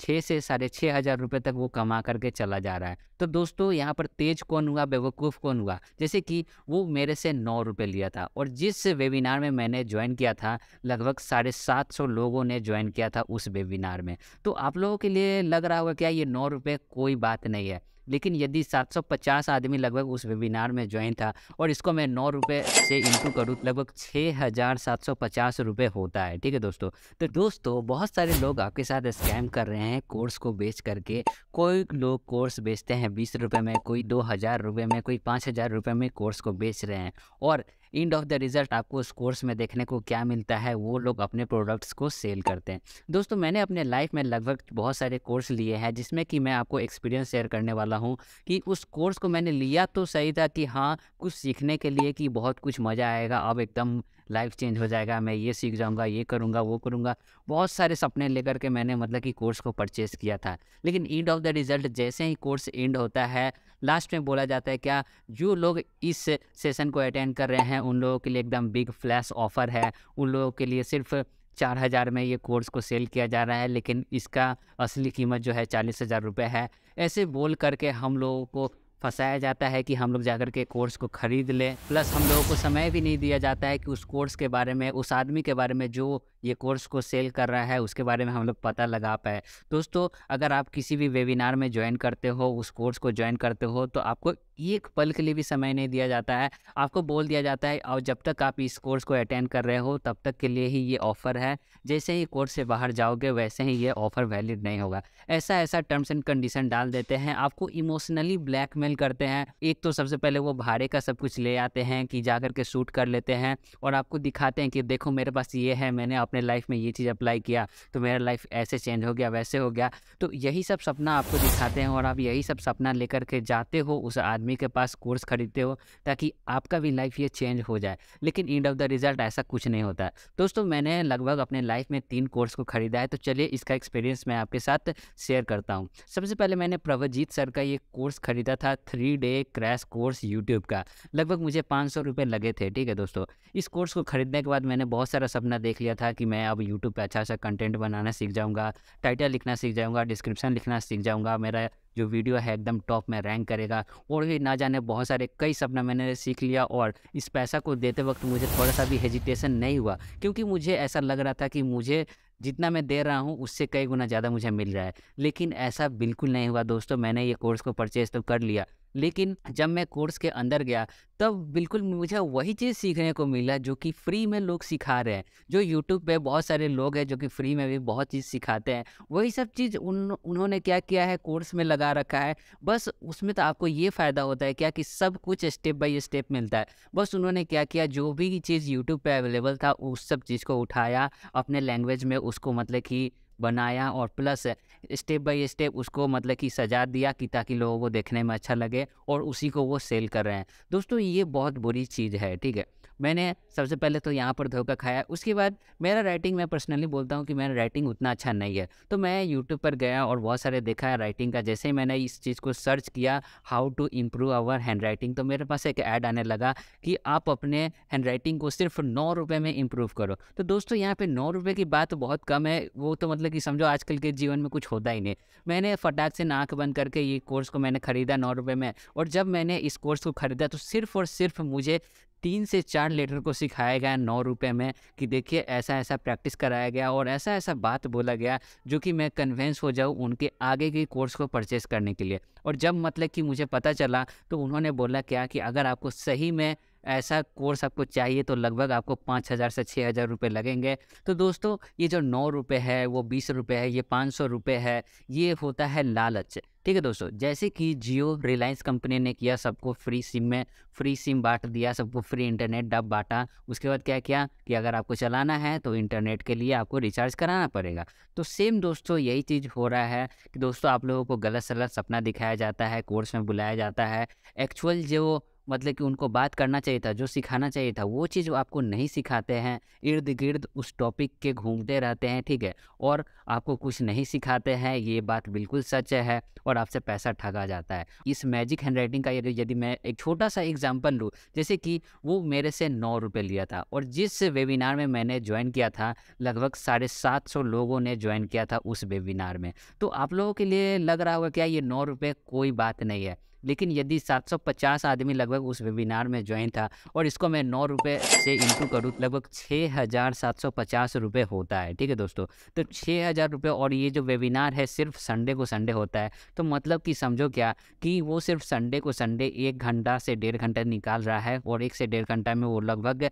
छः से साढ़े छः हज़ार रुपये तक वो कमा करके चला जा रहा है तो दोस्तों यहाँ पर तेज कौन हुआ बेवकूफ़ कौन हुआ जैसे कि वो मेरे से नौ रुपये लिया था और जिस वेबिनार में मैंने ज्वाइन किया था लगभग साढ़े सात सौ लोगों ने ज्वाइन किया था उस वेबिनार में तो आप लोगों के लिए लग रहा होगा क्या ये नौ रुपये कोई बात नहीं है लेकिन यदि 750 आदमी लगभग उस वेबिनार में ज्वाइन था और इसको मैं नौ रुपये से इंटू करूँ लगभग छः हज़ार सात सौ पचास रुपये होता है ठीक है दोस्तों तो दोस्तों बहुत सारे लोग आपके साथ स्कैम कर रहे हैं कोर्स को बेच करके कोई लोग कोर्स बेचते हैं बीस रुपये में कोई दो हज़ार रुपये में कोई पाँच हज़ार रुपये में कोर्स को बेच रहे हैं और एंड ऑफ द रिजल्ट आपको उस कोर्स में देखने को क्या मिलता है वो लोग अपने प्रोडक्ट्स को सेल करते हैं दोस्तों मैंने अपने लाइफ में लगभग बहुत सारे कोर्स लिए हैं जिसमें कि मैं आपको एक्सपीरियंस शेयर करने वाला हूँ कि उस कोर्स को मैंने लिया तो सही था कि हाँ कुछ सीखने के लिए कि बहुत कुछ मज़ा आएगा अब एकदम लाइफ चेंज हो जाएगा मैं ये सीख जाऊँगा ये करूँगा वो करूँगा बहुत सारे सपने लेकर के मैंने मतलब कि कोर्स को परचेस किया था लेकिन एंड ऑफ द रिज़ल्ट जैसे ही कोर्स एंड होता है लास्ट में बोला जाता है क्या जो लोग इस सेशन को अटेंड कर रहे हैं उन लोगों के लिए एकदम बिग फ्लैश ऑफर है उन लोगों के लिए सिर्फ चार हज़ार में ये कोर्स को सेल किया जा रहा है लेकिन इसका असली कीमत जो है चालीस हज़ार रुपये है ऐसे बोल करके हम लोगों को फंसाया जाता है कि हम लोग जाकर के कोर्स को ख़रीद लें प्लस हम लोगों को समय भी नहीं दिया जाता है कि उस कोर्स के बारे में उस आदमी के बारे में जो ये कोर्स को सेल कर रहा है उसके बारे में हम लोग पता लगा पाए दोस्तों अगर आप किसी भी वेबिनार में ज्वाइन करते हो उस कोर्स को ज्वाइन करते हो तो आपको एक पल के लिए भी समय नहीं दिया जाता है आपको बोल दिया जाता है और जब तक आप इस कोर्स को अटेंड कर रहे हो तब तक के लिए ही ये ऑफ़र है जैसे ही कोर्स से बाहर जाओगे वैसे ही ये ऑफ़र वैलिड नहीं होगा ऐसा ऐसा टर्म्स एंड कंडीशन डाल देते हैं आपको इमोशनली ब्लैकमेल शामिल करते हैं एक तो सबसे पहले वो भाड़े का सब कुछ ले आते हैं कि जा करके शूट कर लेते हैं और आपको दिखाते हैं कि देखो मेरे पास ये है मैंने अपने लाइफ में ये चीज़ अप्लाई किया तो मेरा लाइफ ऐसे चेंज हो गया वैसे हो गया तो यही सब सपना आपको दिखाते हैं और आप यही सब सपना लेकर के जाते हो उस आदमी के पास कोर्स खरीदते हो ताकि आपका भी लाइफ ये चेंज हो जाए लेकिन एंड ऑफ द रिजल्ट ऐसा कुछ नहीं होता दोस्तों मैंने लगभग अपने लाइफ में तीन कोर्स को खरीदा है तो चलिए इसका एक्सपीरियंस मैं आपके साथ शेयर करता हूँ सबसे पहले मैंने प्रभजीत सर का ये कोर्स खरीदा था three day crash course YouTube का लगभग मुझे पाँच सौ रुपये लगे थे ठीक है दोस्तों इस कोर्स को ख़रीदने के बाद मैंने बहुत सारा सपना देख लिया था कि मैं अब यूट्यूब पर अच्छा सा कंटेंट बनाना सीख जाऊँगा टाइटल लिखना सीख जाऊँगा डिस्क्रिप्शन लिखना सीख जाऊँगा मेरा जो वीडियो है एकदम टॉप में रैंक करेगा और भी ना जाने बहुत सारे कई सपना मैंने सीख लिया और इस पैसा को देते वक्त मुझे थोड़ा सा भी हेजिटेशन नहीं हुआ क्योंकि मुझे ऐसा लग रहा था कि मुझे जितना मैं दे रहा हूँ उससे कई गुना ज़्यादा मुझे मिल रहा है लेकिन ऐसा बिल्कुल नहीं हुआ दोस्तों मैंने ये कोर्स को परचेज़ तो कर लिया लेकिन जब मैं कोर्स के अंदर गया तब बिल्कुल मुझे वही चीज़ सीखने को मिला जो कि फ्री में लोग सिखा रहे हैं जो यूट्यूब पे बहुत सारे लोग हैं जो कि फ्री में भी बहुत चीज़ सिखाते हैं वही सब चीज़ उन उन्होंने क्या किया है कोर्स में लगा रखा है बस उसमें तो आपको ये फ़ायदा होता है क्या कि सब कुछ स्टेप बाई स्टेप मिलता है बस उन्होंने क्या किया जो भी चीज़ यूट्यूब पर अवेलेबल था उस सब चीज़ को उठाया अपने लैंग्वेज में उसको मतलब कि बनाया और प्लस स्टेप बाय स्टेप उसको मतलब कि सजा दिया कि ताकि लोगों को देखने में अच्छा लगे और उसी को वो सेल कर रहे हैं दोस्तों ये बहुत बुरी चीज़ है ठीक है मैंने सबसे पहले तो यहाँ पर धोखा खाया उसके बाद मेरा राइटिंग मैं पर्सनली बोलता हूँ कि मेरा राइटिंग उतना अच्छा नहीं है तो मैं यूट्यूब पर गया और बहुत सारे देखा राइटिंग का जैसे ही मैंने इस चीज़ को सर्च किया how to improve our handwriting तो मेरे पास एक ऐड आने लगा कि आप अपने हैंड राइटिंग को सिर्फ नौ रुपये में इम्प्रूव करो तो दोस्तों यहाँ पर नौ रुपये की बात बहुत कम है वो तो मतलब मतलब कि समझो आजकल के जीवन में कुछ होता ही नहीं मैंने फटाक से नाक बंद करके ये कोर्स को मैंने ख़रीदा नौ रुपये में और जब मैंने इस कोर्स को ख़रीदा तो सिर्फ और सिर्फ मुझे तीन से चार लेटर को सिखाया गया नौ रुपये में कि देखिए ऐसा ऐसा प्रैक्टिस कराया गया और ऐसा ऐसा बात बोला गया जो कि मैं कन्वेंस हो जाऊँ उनके आगे के कोर्स को परचेस करने के लिए और जब मतलब कि मुझे पता चला तो उन्होंने बोला क्या कि अगर आपको सही में ऐसा कोर्स आपको चाहिए तो लगभग आपको पाँच हज़ार से छः हज़ार रुपये लगेंगे तो दोस्तों ये जो नौ रुपये है वो बीस रुपये है ये पाँच सौ रुपये है ये होता है लालच ठीक है दोस्तों जैसे कि जियो रिलायंस कंपनी ने किया सबको फ्री सिम में फ्री सिम बांट दिया सबको फ्री इंटरनेट डब बांटा उसके बाद क्या किया कि अगर आपको चलाना है तो इंटरनेट के लिए आपको रिचार्ज कराना पड़ेगा तो सेम दोस्तों यही चीज़ हो रहा है कि दोस्तों आप लोगों को गलत सलत सपना दिखाया जाता है कोर्स में बुलाया जाता है एक्चुअल जो मतलब कि उनको बात करना चाहिए था जो सिखाना चाहिए था वो चीज़ आपको नहीं सिखाते हैं इर्द गिर्द उस टॉपिक के घूमते रहते हैं ठीक है और आपको कुछ नहीं सिखाते हैं ये बात बिल्कुल सच है और आपसे पैसा ठगा जाता है इस मैजिक हैंड राइटिंग का यदि मैं एक छोटा सा एग्जाम्पल लूँ जैसे कि वो मेरे से नौ रुपये लिया था और जिस वेबिनार में मैंने ज्वाइन किया था लगभग साढ़े सात सौ लोगों ने ज्वाइन किया था उस वेबिनार में तो आप लोगों के लिए लग रहा होगा क्या ये नौ रुपये कोई बात नहीं है लेकिन यदि 750 आदमी लगभग उस वेबिनार में ज्वाइन था और इसको मैं नौ रुपये से इंटू करूँ लगभग छः हज़ार सात सौ पचास रुपये होता है ठीक है दोस्तों तो छः हज़ार रुपये और ये जो वेबिनार है सिर्फ संडे को संडे होता है तो मतलब कि समझो क्या कि वो सिर्फ संडे को संडे एक घंटा से डेढ़ घंटा निकाल रहा है और एक से डेढ़ घंटा में वो लगभग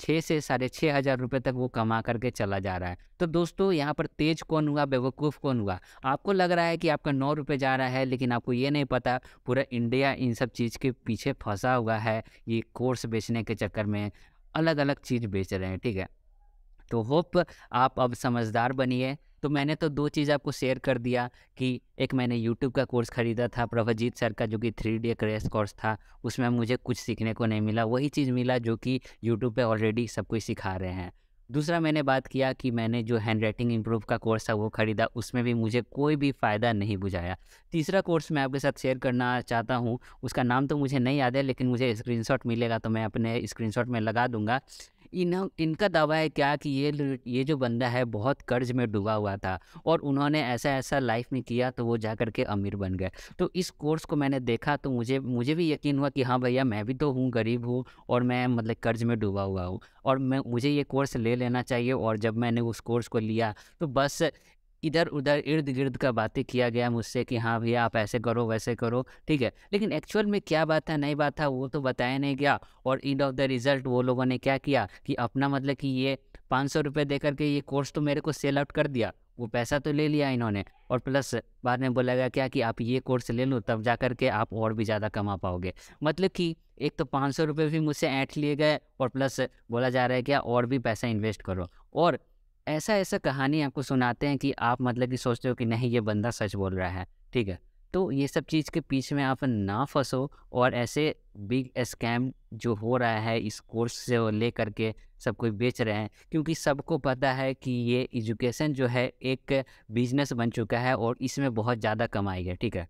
छः से साढ़े छः हज़ार रुपये तक वो कमा करके चला जा रहा है तो दोस्तों यहाँ पर तेज कौन हुआ बेवकूफ़ कौन हुआ आपको लग रहा है कि आपका नौ रुपये जा रहा है लेकिन आपको ये नहीं पता पूरा इंडिया इन सब चीज़ के पीछे फंसा हुआ है ये कोर्स बेचने के चक्कर में अलग अलग चीज़ बेच रहे हैं ठीक है तो होप आप अब समझदार बनिए तो मैंने तो दो चीज़ आपको शेयर कर दिया कि एक मैंने यूट्यूब का कोर्स ख़रीदा था प्रभजीत सर का जो कि थ्री डी क्रेस कोर्स था उसमें मुझे कुछ सीखने को नहीं मिला वही चीज़ मिला जो कि यूट्यूब पे ऑलरेडी सब कुछ सिखा रहे हैं दूसरा मैंने बात किया कि मैंने जो हैंड राइटिंग इम्प्रूव का कोर्स था वो ख़रीदा उसमें भी मुझे कोई भी फ़ायदा नहीं बुझाया तीसरा कोर्स मैं आपके साथ शेयर करना चाहता हूँ उसका नाम तो मुझे नहीं याद है लेकिन मुझे स्क्रीनशॉट मिलेगा तो मैं अपने स्क्रीनशॉट में लगा दूंगा इन इनका दावा है क्या कि ये ये जो बंदा है बहुत कर्ज में डूबा हुआ था और उन्होंने ऐसा ऐसा लाइफ में किया तो वो जा कर के अमीर बन गए तो इस कोर्स को मैंने देखा तो मुझे मुझे भी यकीन हुआ कि हाँ भैया मैं भी तो हूँ गरीब हूँ और मैं मतलब कर्ज में डूबा हुआ हूँ और मैं मुझे ये कोर्स ले लेना चाहिए और जब मैंने उस कोर्स को लिया तो बस इधर उधर इर्द गिर्द का बातें किया गया मुझसे कि हाँ भैया आप ऐसे करो वैसे करो ठीक है लेकिन एक्चुअल में क्या बात था नहीं बात था वो तो बताया नहीं गया और इंड ऑफ द रिजल्ट वो लोगों ने क्या किया कि अपना मतलब कि ये पाँच सौ रुपये दे करके ये कोर्स तो मेरे को सेल आउट कर दिया वो पैसा तो ले लिया इन्होंने और प्लस बाद में बोला गया क्या कि आप ये कोर्स ले लो तब जा कर के आप और भी ज़्यादा कमा पाओगे मतलब कि एक तो पाँच सौ रुपये भी मुझसे ऐंठ लिए गए और प्लस बोला जा रहा है क्या और भी पैसा इन्वेस्ट करो और ऐसा ऐसा कहानी आपको सुनाते हैं कि आप मतलब कि सोचते हो कि नहीं ये बंदा सच बोल रहा है ठीक है तो ये सब चीज़ के पीछे में आप ना फंसो और ऐसे बिग स्कैम जो हो रहा है इस कोर्स से ले करके सब कोई बेच रहे हैं क्योंकि सबको पता है कि ये एजुकेशन जो है एक बिजनेस बन चुका है और इसमें बहुत ज़्यादा कमाई है ठीक है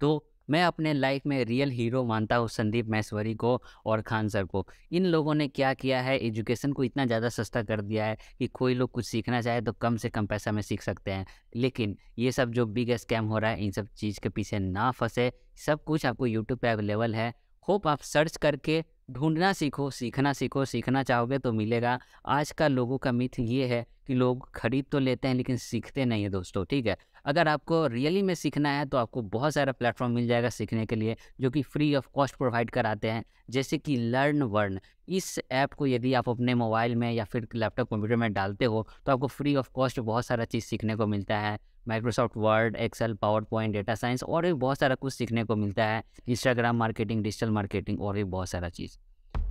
तो मैं अपने लाइफ में रियल हीरो मानता हूँ संदीप महेश्वरी को और खान सर को इन लोगों ने क्या किया है एजुकेशन को इतना ज़्यादा सस्ता कर दिया है कि कोई लोग कुछ सीखना चाहे तो कम से कम पैसा में सीख सकते हैं लेकिन ये सब जो बिग स्कैम हो रहा है इन सब चीज़ के पीछे ना फंसे सब कुछ आपको यूट्यूब पर अवेलेबल है होप आप सर्च करके ढूंढना सीखो सीखना सीखो सीखना चाहोगे तो मिलेगा आज का लोगों का मिथ ये है कि लोग खरीद तो लेते हैं लेकिन सीखते नहीं है दोस्तों ठीक है अगर आपको रियली में सीखना है तो आपको बहुत सारा प्लेटफॉर्म मिल जाएगा सीखने के लिए जो कि फ्री ऑफ कॉस्ट प्रोवाइड कराते हैं जैसे कि लर्न वर्न इस ऐप को यदि आप अपने मोबाइल में या फिर लैपटॉप कंप्यूटर में डालते हो तो आपको फ्री ऑफ कॉस्ट बहुत सारा चीज़ सीखने को मिलता है Microsoft Word Excel PowerPoint data science और भी बहुत सारा कुछ सीखने को मिलता है इंस्टाग्राम मार्केटिंग डिजिटल मार्केटिंग और भी बहुत सारा चीज़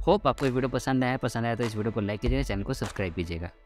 होप आपको ये वीडियो पसंद आया पसंद आया तो इस वीडियो को लाइक कीजिएगा चैनल को सब्सक्राइब कीजिएगा